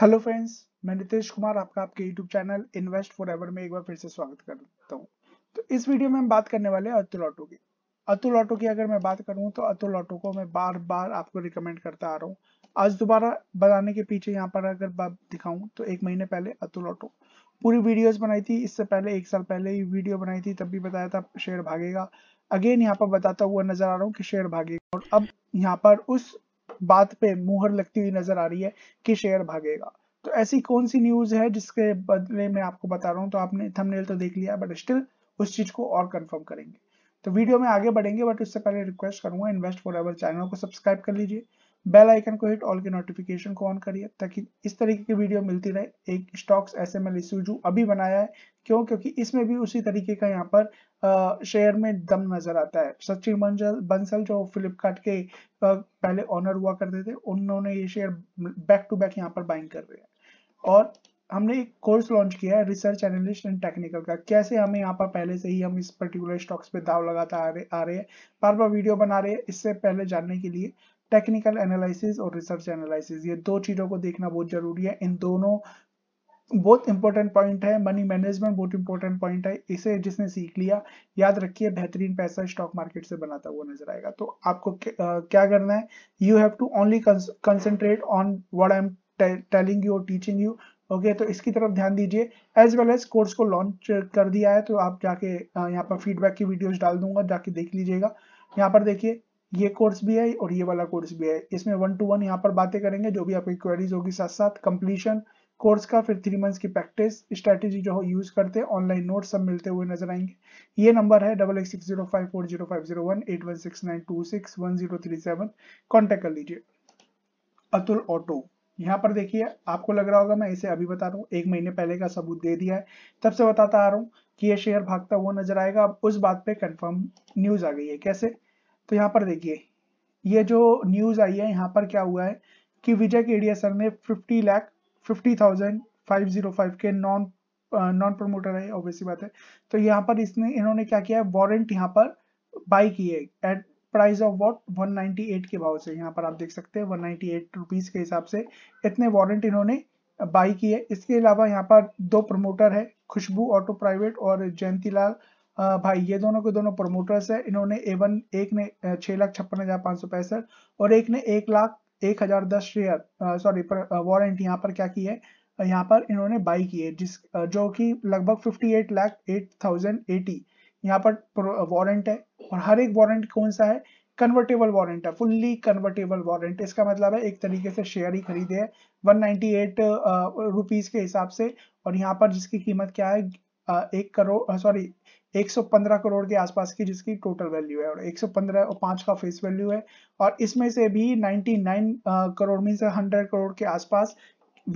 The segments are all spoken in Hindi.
हेलो फ्रेंड्स मैं नितेश कुमार आपका आपके YouTube channel invest for ever में एक बार फिर से स्वागत करता हूँ तो इस वीडियो में हम बात करने वाले हैं अतुल ऑटो की अतुल ऑटो की अगर मैं बात करूँ तो अतुल ऑटो को मैं बार बार आपको रिकमेंड करता आ रहा हूँ आज दोबारा बनाने के पीछे यहाँ पर अगर बात दिखाऊँ तो एक महीने पहले अतुल ऑटो पूरी वीडियोज बनाई थी इससे पहले एक साल पहले ही वीडियो बनाई थी तब भी बताया था शेयर भागेगा अगेन यहाँ पर बताता हुआ नजर आ रहा हूँ कि शेयर भागेगा और अब यहाँ पर उस बात पे मुहर लगती हुई नजर आ रही है कि शेयर भागेगा तो ऐसी कौन सी न्यूज है जिसके बदले में आपको बता रहा हूँ तो आपने थंबनेल तो देख लिया बट स्टिल उस चीज को और कंफर्म करेंगे तो वीडियो में आगे बढ़ेंगे बट उससे पहले रिक्वेस्ट करूंगा इन्वेस्ट फॉर एवर चैनल को सब्सक्राइब कर लीजिए बेल आइकन को हिट ऑल के नोटिफिकेशन को ऑन करिए ताकि इस तरीके की वीडियो मिलती रहे एक स्टॉक्स एस एम एल जो अभी बनाया है क्यों क्योंकि इसमें भी उसी तरीके का यहाँ पर शेयर में दम नजर आता है सचिन बंसल बंसल जो फ्लिपकार्ट के पहले ऑनर हुआ करते थे उन्होंने ये शेयर बैक टू बैक यहाँ पर बाइंग कर रहे हैं और हमने एक कोर्स लॉन्च किया है रिसर्च एनालिस्ट एंड टेक्निकल का कैसे हमें यहाँ पर पहले से ही हम इस पर्टिकुलर स्टॉक्स पे दाव लगाता आ रहे आ रहे हैं बार बार वीडियो बना रहे हैं इससे पहले जानने के लिए टेक्निकल एनालिसिस और रिसर्च एनालिसिस ये दो चीज़ों को देखना बहुत ज़रूरी है इन दोनों बहुत इंपॉर्टेंट पॉइंट है मनी मैनेजमेंट बहुत इंपॉर्टेंट पॉइंट है इसे जिसने सीख लिया याद रखिए बेहतरीन पैसा स्टॉक मार्केट से बनाता हुआ नजर आएगा तो आपको क्या करना है you have to only concentrate on what I am telling you और टीचिंग यू ओके तो इसकी तरफ ध्यान दीजिए एज वेल एज कोर्स को लॉन्च कर दिया है तो आप जाके यहाँ पर फीडबैक की वीडियोस डाल दूंगा जाके देख लीजिएगा यहाँ पर देखिए ये कोर्स भी है और ये वाला कोर्स भी है इसमें वन टू वन यहाँ पर बातें करेंगे जो भी आपकी क्वेरीज होगी साथ साथ कंप्लीशन कोर्स का फिर थ्री मंथ्स की प्रैक्टिस स्ट्रेटेजी जो यूज करते हैं ऑनलाइन नोट सब मिलते हुए नजर आएंगे ये नंबर है डबल एक six zero five four zero five zero one eight one six nine two six one zero three seven contact कर लीजिए अतुल ऑटो यहाँ पर देखिए आपको लग रहा होगा मैं इसे अभी बता रहा हूँ एक महीने पहले का सबूत दे दिया है तब से बताता आ रहा हूँ कि ये शेयर भागता हुआ नजर आएगा अब उस बात पे कंफर्म न्यूज आ गई है कैसे तो यहाँ पर देखिए ये जो न्यूज आई है यहाँ पर क्या हुआ है कि विजय केडिया सर ने 50 लाख 50,505 के नॉन नॉन प्रमोटर है ऑब्वियसली बात है तो यहाँ पर इसने इन्होंने क्या किया है वारंट यहाँ पर बाय किए एट प्राइस ऑफ वॉट 198 के भाव से यहाँ पर आप देख सकते हैं 198 रुपीस के हिसाब से इतने वारंट इन्होंने बाई किए इसके अलावा यहाँ पर दो प्रमोटर है खुशबू ऑटो प्राइवेट और जयंती लाल भाई ये दोनों के दोनों प्रमोटर्स है इन्होंने एवन एक ने छह लाख छप्पन हजार पांच सौ पैंसठ और एक ने एक लाख एक हजार दस शेयर सॉरी वारंट यहाँ पर क्या की है यहाँ पर इन्होंने बाई किए जिस जो कि लगभग fifty eight lakh eight thousand eighty यहाँ पर वारंट है और हर एक वारंट कौन सा है कन्वर्टेबल वारंट है फुल्ली कन्वर्टेबल वारंट इसका मतलब है एक तरीके से शेयर ही खरीदे है वन नाइनटी एट रुपीज के हिसाब से और यहाँ पर जिसकी कीमत क्या है एक करोड़ सॉरी 115 करोड़ के आसपास की जिसकी टोटल वैल्यू है और 115 और पांच का फेस वैल्यू है और इसमें से भी 99 करोड़ मीन हंड्रेड करोड़ के आसपास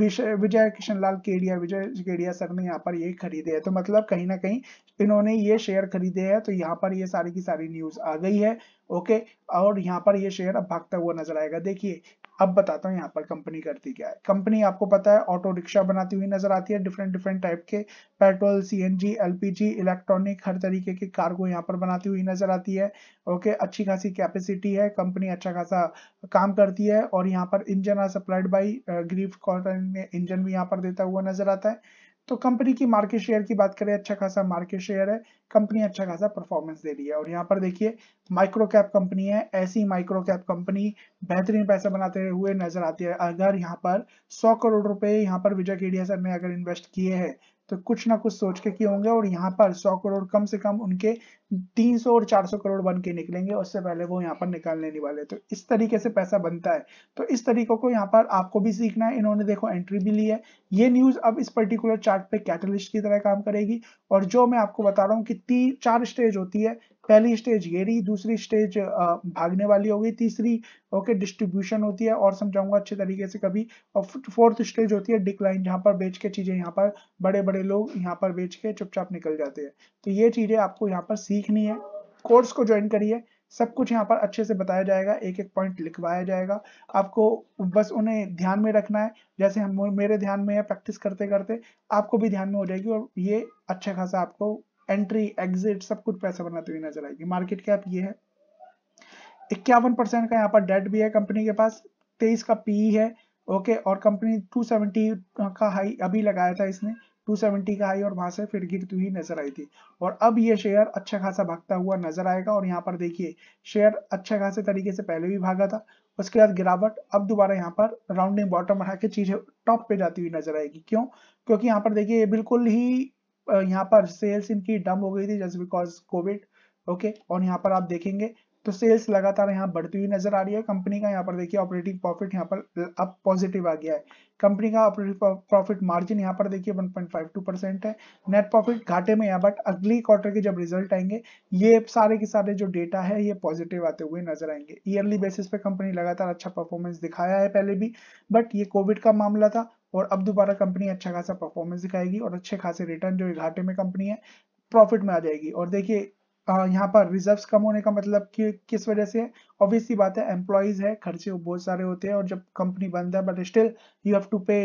विजय किशन लाल केडिया विजय केडिया सर ने यहाँ पर ये खरीदे है तो मतलब कहीं ना कहीं इन्होंने ये शेयर खरीदे हैं तो यहाँ पर ये सारी की सारी न्यूज आ गई है ओके और यहाँ पर ये शेयर अब भागता हुआ नजर आएगा देखिए अब बताता हूँ यहाँ पर कंपनी करती क्या है कंपनी आपको पता है ऑटो रिक्शा बनाती हुई नजर आती है डिफरेंट डिफरेंट टाइप के पेट्रोल सीएनजी एलपीजी इलेक्ट्रॉनिक हर तरीके के कार्गो यहाँ पर बनाती हुई नजर आती है ओके अच्छी खासी कैपेसिटी है कंपनी अच्छा खासा काम करती है और यहाँ पर engine are supplied by Greaves Cotton engine भी यहाँ पर देता हुआ नजर आता है तो कंपनी की मार्केट शेयर की बात करें अच्छा खासा मार्केट शेयर है कंपनी अच्छा खासा परफॉर्मेंस दे रही है और यहाँ पर देखिए माइक्रो कैप कंपनी है ऐसी माइक्रो कैप कंपनी बेहतरीन पैसा बनाते हुए नजर आती है अगर यहाँ पर 100 करोड़ रुपए यहाँ पर विजय केडिया सर ने अगर इन्वेस्ट किए हैं तो कुछ ना कुछ सोच के किए होंगे और यहाँ पर 100 करोड़ कम से कम उनके 300 और 400 करोड़ बन के निकलेंगे उससे पहले वो यहाँ पर निकालने नहीं वाले तो इस तरीके से पैसा बनता है तो इस तरीकों को यहाँ पर आपको भी सीखना है इन्होंने देखो एंट्री भी ली है ये न्यूज अब इस पर्टिकुलर चार्ट पे कैटलिस्ट की तरह काम करेगी और जो मैं आपको बता रहा हूँ कि तीन चार स्टेज होती है पहली स्टेज ये रही दूसरी स्टेज भागने वाली हो गई तीसरी ओके डिस्ट्रीब्यूशन होती है और समझाऊंगा अच्छे तरीके से कभी और फोर्थ स्टेज होती है डिक्लाइन जहाँ पर बेच के चीज़ें यहाँ पर बड़े बड़े लोग यहाँ पर बेच के चुपचाप निकल जाते हैं तो ये चीज़ें आपको यहाँ पर सीखनी है कोर्स को ज्वाइन करिए सब कुछ यहाँ पर अच्छे से बताया जाएगा एक एक पॉइंट लिखवाया जाएगा आपको बस उन्हें ध्यान में रखना है जैसे हम मेरे ध्यान में है प्रैक्टिस करते करते आपको भी ध्यान में हो जाएगी और ये अच्छा खासा आपको एंट्री एग्जिट सब कुछ पैसा बनाते हुए नजर आएगी मार्केट कैप ये है इक्यावन परसेंट का यहाँ पर डेट भी है कंपनी के पास तेईस का पीई e है ओके और कंपनी 270 का हाई अभी लगाया था इसने 270 का हाई और वहां से फिर गिरती हुई नजर आई थी और अब ये शेयर अच्छा खासा भागता हुआ नजर आएगा और यहाँ पर देखिए शेयर अच्छा खासे तरीके से पहले भी भागा था उसके बाद गिरावट अब दोबारा यहाँ पर राउंडिंग बॉटम बढ़ा के चीजें टॉप पे जाती हुई नजर आएगी क्यों क्योंकि यहाँ पर देखिए बिल्कुल ही यहाँ पर सेल्स इनकी डम हो गई थी जस्ट बिकॉज कोविड ओके और यहाँ पर आप देखेंगे तो सेल्स लगातार यहाँ बढ़ती हुई नजर आ रही है कंपनी का यहाँ पर देखिए ऑपरेटिंग प्रॉफिट यहाँ पर अब पॉजिटिव आ गया है कंपनी का ऑपरेटिंग प्रॉफिट मार्जिन यहाँ पर देखिए 1.52 परसेंट है नेट प्रॉफिट घाटे में है बट अगली क्वार्टर के जब रिजल्ट आएंगे ये सारे के सारे जो डेटा है ये पॉजिटिव आते हुए नजर आएंगे ईयरली बेसिस पे कंपनी लगातार अच्छा परफॉर्मेंस दिखाया है पहले भी बट ये कोविड का मामला था और अब दोबारा कंपनी अच्छा खासा परफॉर्मेंस दिखाएगी और अच्छे खासे रिटर्न जो घाटे में कंपनी है प्रॉफिट में आ जाएगी और देखिए यहाँ पर रिजर्व्स कम होने का मतलब कि किस वजह से ऑब्वियसली सी बात है एम्प्लॉयज है खर्चे बहुत सारे होते हैं और जब कंपनी बंद है but still you have to pay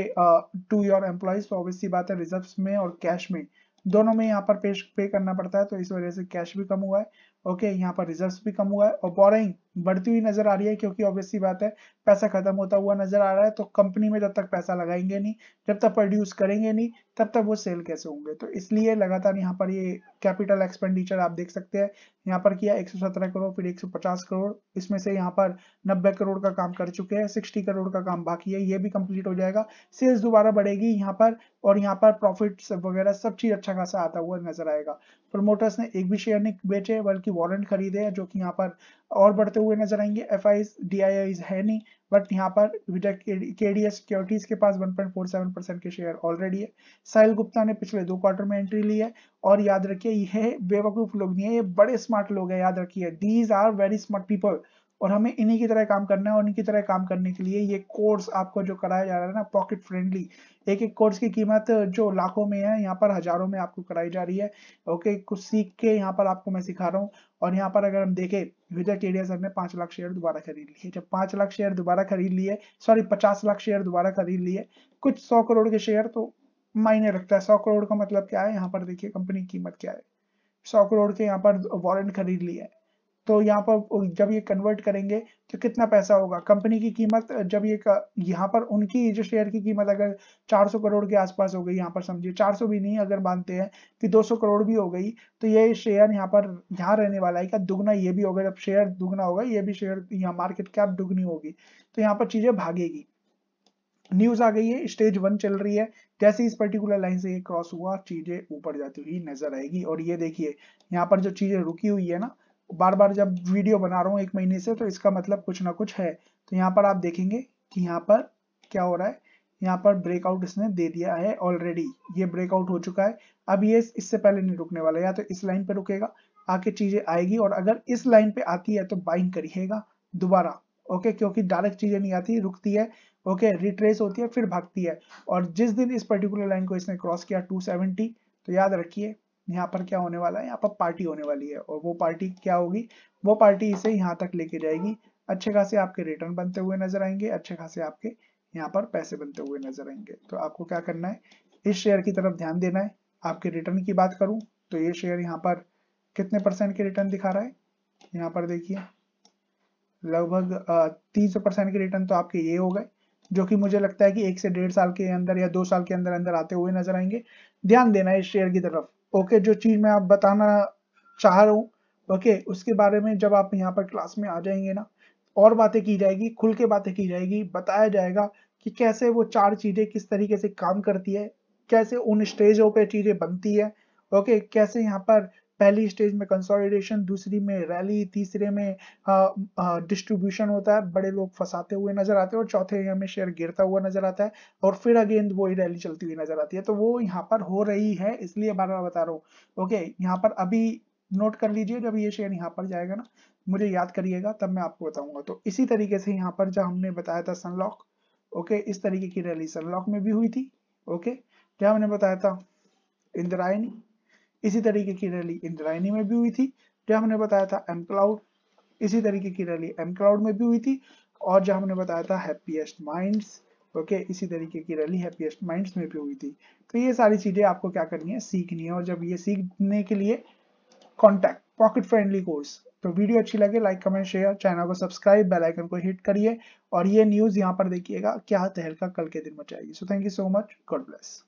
to your employees तो ऑब्वियस बात है रिजर्व्स में और कैश में दोनों में यहाँ पर पे पे करना पड़ता है तो इस वजह से कैश भी कम हुआ है ओके okay, यहाँ पर रिजर्व भी कम हुआ है और बोरिंग बढ़ती हुई नजर आ रही है क्योंकि ऑब्वियसली बात है पैसा खत्म होता हुआ नजर आ रहा है तो कंपनी में जब तक पैसा लगाएंगे नहीं जब तक प्रोड्यूस करेंगे नहीं तब तक वो सेल कैसे होंगे तो इसलिए लगातार यहाँ पर ये कैपिटल एक्सपेंडिचर आप देख सकते हैं यहाँ पर किया 117 करोड़ फिर 150 करोड़ इसमें से यहाँ पर 90 करोड़ का काम कर चुके हैं सिक्सटी करोड़ का काम बाकी है ये भी कंप्लीट हो जाएगा सेल्स दोबारा बढ़ेगी यहाँ पर और यहाँ पर प्रॉफिट वगैरह सब चीज अच्छा खासा आता हुआ नजर आएगा प्रमोटर्स ने एक भी शेयर नहीं बेचे बल्कि वारंट खरीदे जो कि यहाँ पर और बढ़ते हुए हुए नजर आएंगे एफ आई डी है नहीं बट यहाँ पर के डी सिक्योरिटीज के पास 1.47 परसेंट के शेयर ऑलरेडी है साहिल गुप्ता ने पिछले दो क्वार्टर में एंट्री ली है और याद रखिए ये बेवकूफ लोग नहीं है ये बड़े स्मार्ट लोग हैं याद रखिए these are very smart people और हमें इन्हीं की तरह काम करना है और इनकी तरह काम करने के लिए ये कोर्स आपको जो कराया जा रहा है ना पॉकेट फ्रेंडली एक एक कोर्स की कीमत जो लाखों में है यहाँ पर हजारों में आपको कराई जा रही है ओके कुछ सीख के यहाँ पर आपको मैं सिखा रहा हूँ और यहाँ पर अगर हम देखें विजय टेडिया सर ने पांच लाख शेयर दोबारा खरीद लिए जब पांच लाख शेयर दोबारा खरीद लिए सॉरी पचास लाख शेयर दोबारा खरीद लिए कुछ सौ करोड़ के शेयर तो मायने रखता है सौ करोड़ का मतलब क्या है यहाँ पर देखिए कंपनी की कीमत क्या है सौ करोड़ के यहाँ पर वारंट खरीद लिया है तो यहाँ पर जब ये कन्वर्ट करेंगे तो कितना पैसा होगा कंपनी की कीमत जब ये यहाँ पर उनकी जो शेयर की कीमत अगर 400 करोड़ के आसपास हो गई यहाँ पर समझिए 400 भी नहीं अगर मानते हैं कि 200 करोड़ भी हो गई तो ये शेयर यहाँ पर यहाँ रहने वाला है क्या दुगना ये भी होगा जब शेयर दुगना होगा ये भी शेयर यहाँ मार्केट कैप दुगनी होगी तो यहाँ पर चीजें भागेगी न्यूज आ गई है स्टेज वन चल रही है जैसे इस पर्टिकुलर लाइन से ये क्रॉस हुआ चीजें ऊपर जाती हुई नजर आएगी और ये देखिए यहाँ पर जो चीजें रुकी हुई है ना बार बार जब वीडियो बना रहा हूँ एक महीने से तो इसका मतलब कुछ ना कुछ है तो यहाँ पर आप देखेंगे कि यहाँ पर क्या हो रहा है यहाँ पर ब्रेकआउट इसने दे दिया है ऑलरेडी ये ब्रेकआउट हो चुका है अब ये इससे पहले नहीं रुकने वाला या तो इस लाइन पे रुकेगा आके चीजें आएगी और अगर इस लाइन पे आती है तो बाइंग करिएगा दोबारा ओके क्योंकि डायरेक्ट चीजें नहीं आती रुकती है ओके रिट्रेस होती है फिर भागती है और जिस दिन इस पर्टिकुलर लाइन को इसने क्रॉस किया टू तो याद रखिए यहाँ पर क्या होने वाला है यहाँ पर पार्टी होने वाली है और वो पार्टी क्या होगी वो पार्टी इसे यहाँ तक लेके जाएगी अच्छे खासे आपके रिटर्न बनते हुए नजर आएंगे अच्छे खासे आपके यहाँ पर पैसे बनते हुए नजर आएंगे तो आपको क्या करना है इस शेयर की तरफ ध्यान देना है आपके रिटर्न की बात करूं तो ये शेयर यहाँ पर कितने परसेंट के रिटर्न दिखा रहा है यहाँ पर देखिए लगभग तीस परसेंट के रिटर्न तो आपके ये हो गए जो कि मुझे लगता है कि एक से डेढ़ साल के अंदर या दो साल के अंदर अंदर आते हुए नजर आएंगे ध्यान देना है इस शेयर की तरफ ओके जो चीज मैं आप बताना चाह रहा हूँ ओके उसके बारे में जब आप यहाँ पर क्लास में आ जाएंगे ना और बातें की जाएगी खुल के बातें की जाएगी बताया जाएगा कि कैसे वो चार चीजें किस तरीके से काम करती है कैसे उन स्टेजों पे चीजें बनती है ओके कैसे यहाँ पर पहली स्टेज में कंसोलिडेशन दूसरी में रैली तीसरे में डिस्ट्रीब्यूशन होता है बड़े लोग फंसाते हुए नजर आते हैं और चौथे में शेयर गिरता हुआ नजर आता है और फिर अगेन वही रैली चलती हुई नजर आती है तो वो यहाँ पर हो रही है इसलिए बार बार बता रहा हूँ ओके यहाँ पर अभी नोट कर लीजिए जब ये शेयर यहाँ पर जाएगा ना मुझे याद करिएगा तब मैं आपको बताऊंगा तो इसी तरीके से यहाँ पर जब हमने बताया था सनलॉक ओके इस तरीके की रैली सनलॉक में भी हुई थी ओके क्या हमने बताया था इंद्रायणी इसी तरीके की रैली इंद्रायणी में भी हुई थी जो हमने बताया था एम क्लाउड इसी तरीके की रैली एम क्लाउड में भी हुई थी और जो हमने बताया था हैप्पीएस्ट माइंड्स ओके इसी तरीके की रैली हैप्पीएस्ट माइंड्स में भी हुई थी तो ये सारी चीजें आपको क्या करनी है सीखनी है और जब ये सीखने के लिए कॉन्टैक्ट पॉकेट फ्रेंडली कोर्स तो वीडियो अच्छी लगे लाइक कमेंट शेयर चैनल को सब्सक्राइब बेल आइकन को हिट करिए और ये न्यूज यहाँ पर देखिएगा क्या तहलका कल के दिन मचाएगी so thank you so much God bless